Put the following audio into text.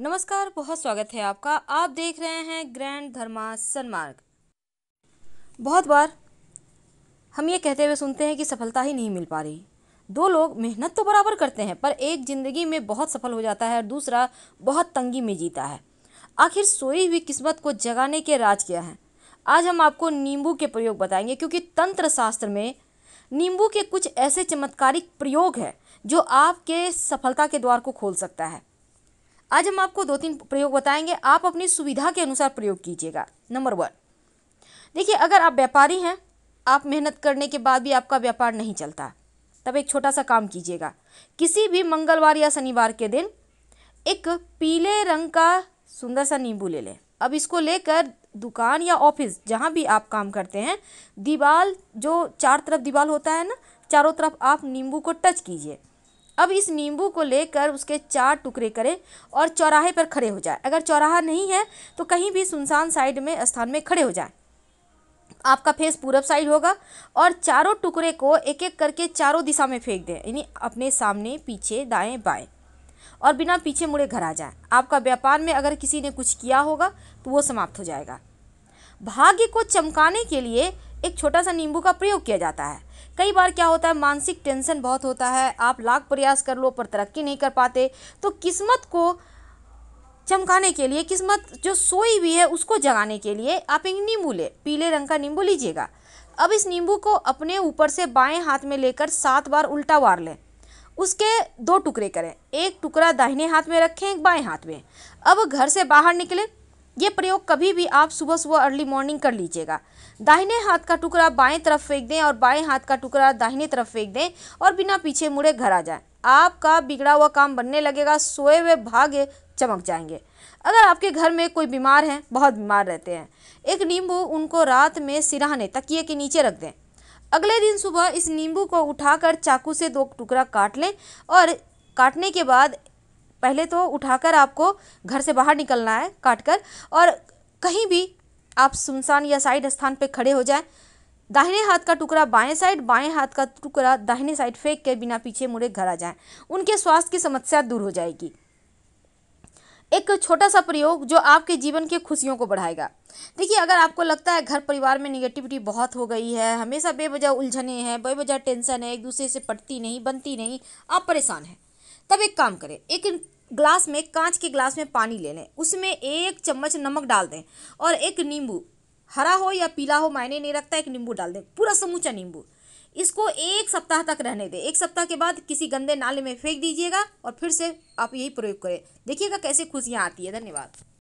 नमस्कार बहुत स्वागत है आपका आप देख रहे हैं ग्रैंड धर्मा सन्मार्ग बहुत बार हम ये कहते हुए सुनते हैं कि सफलता ही नहीं मिल पा रही दो लोग मेहनत तो बराबर करते हैं पर एक ज़िंदगी में बहुत सफल हो जाता है और दूसरा बहुत तंगी में जीता है आखिर सोई हुई किस्मत को जगाने के राज क्या हैं आज हम आपको नींबू के प्रयोग बताएंगे क्योंकि तंत्र शास्त्र में नींबू के कुछ ऐसे चमत्कारिक प्रयोग हैं जो आपके सफलता के द्वार को खोल सकता है आज हम आपको दो तीन प्रयोग बताएंगे आप अपनी सुविधा के अनुसार प्रयोग कीजिएगा नंबर वन देखिए अगर आप व्यापारी हैं आप मेहनत करने के बाद भी आपका व्यापार नहीं चलता तब एक छोटा सा काम कीजिएगा किसी भी मंगलवार या शनिवार के दिन एक पीले रंग का सुंदर सा नींबू ले लें अब इसको लेकर दुकान या ऑफिस जहाँ भी आप काम करते हैं दीवार जो चार तरफ दीवार होता है ना चारों तरफ आप नींबू को टच कीजिए अब इस नींबू को लेकर उसके चार टुकड़े करें और चौराहे पर खड़े हो जाए अगर चौराहा नहीं है तो कहीं भी सुनसान साइड में स्थान में खड़े हो जाए आपका फेस पूरब साइड होगा और चारों टुकड़े को एक एक करके चारों दिशा में फेंक दें यानी अपने सामने पीछे दाएं बाएं और बिना पीछे मुड़े घर आ जाए आपका व्यापार में अगर किसी ने कुछ किया होगा तो वो समाप्त हो जाएगा भाग्य को चमकाने के लिए एक छोटा सा नींबू का प्रयोग किया जाता है कई बार क्या होता है मानसिक टेंशन बहुत होता है आप लाख प्रयास कर लो पर तरक्की नहीं कर पाते तो किस्मत को चमकाने के लिए किस्मत जो सोई हुई है उसको जगाने के लिए आप एक नींबू ले पीले रंग का नींबू लीजिएगा अब इस नींबू को अपने ऊपर से बाएं हाथ में लेकर सात बार उल्टा वार लें उसके दो टुकड़े करें एक टुकड़ा दाहिने हाथ में रखें एक बाएं हाथ में अब घर से बाहर निकलें ये प्रयोग कभी भी आप सुबह सुबह अर्ली मॉर्निंग कर लीजिएगा दाहिने हाथ का टुकड़ा बाएं तरफ फेंक दें और बाएं हाथ का टुकड़ा दाहिने तरफ फेंक दें और बिना पीछे मुड़े घर आ जाएं आपका बिगड़ा हुआ काम बनने लगेगा सोए हुए भाग्य चमक जाएंगे अगर आपके घर में कोई बीमार हैं बहुत बीमार रहते हैं एक नींबू उनको रात में सिराहने तकिए के नीचे रख दें अगले दिन सुबह इस नींबू को उठाकर चाकू से दो टुकड़ा काट लें और काटने के बाद पहले तो उठाकर आपको घर से बाहर निकलना है काट कर और कहीं भी आप सुनसान या साइड स्थान पर खड़े हो जाएं दाहिने हाथ का टुकड़ा बाएं साइड बाएं हाथ का टुकड़ा दाहिने साइड फेंक के बिना पीछे मुड़े घर आ जाएं उनके स्वास्थ्य की समस्या दूर हो जाएगी एक छोटा सा प्रयोग जो आपके जीवन के खुशियों को बढ़ाएगा देखिए अगर आपको लगता है घर परिवार में निगेटिविटी बहुत हो गई है हमेशा बेवजह उलझने हैं बेवजह टेंशन है एक दूसरे से पटती नहीं बनती नहीं आप परेशान हैं तब एक काम करें एक ग्लास में कांच के ग्लास में पानी ले लें उसमें एक चम्मच नमक डाल दें और एक नींबू हरा हो या पीला हो मायने नहीं रखता एक नींबू डाल दें पूरा समूचा नींबू इसको एक सप्ताह तक रहने दें एक सप्ताह के बाद किसी गंदे नाले में फेंक दीजिएगा और फिर से आप यही प्रयोग करें देखिएगा कैसे खुशियाँ आती है धन्यवाद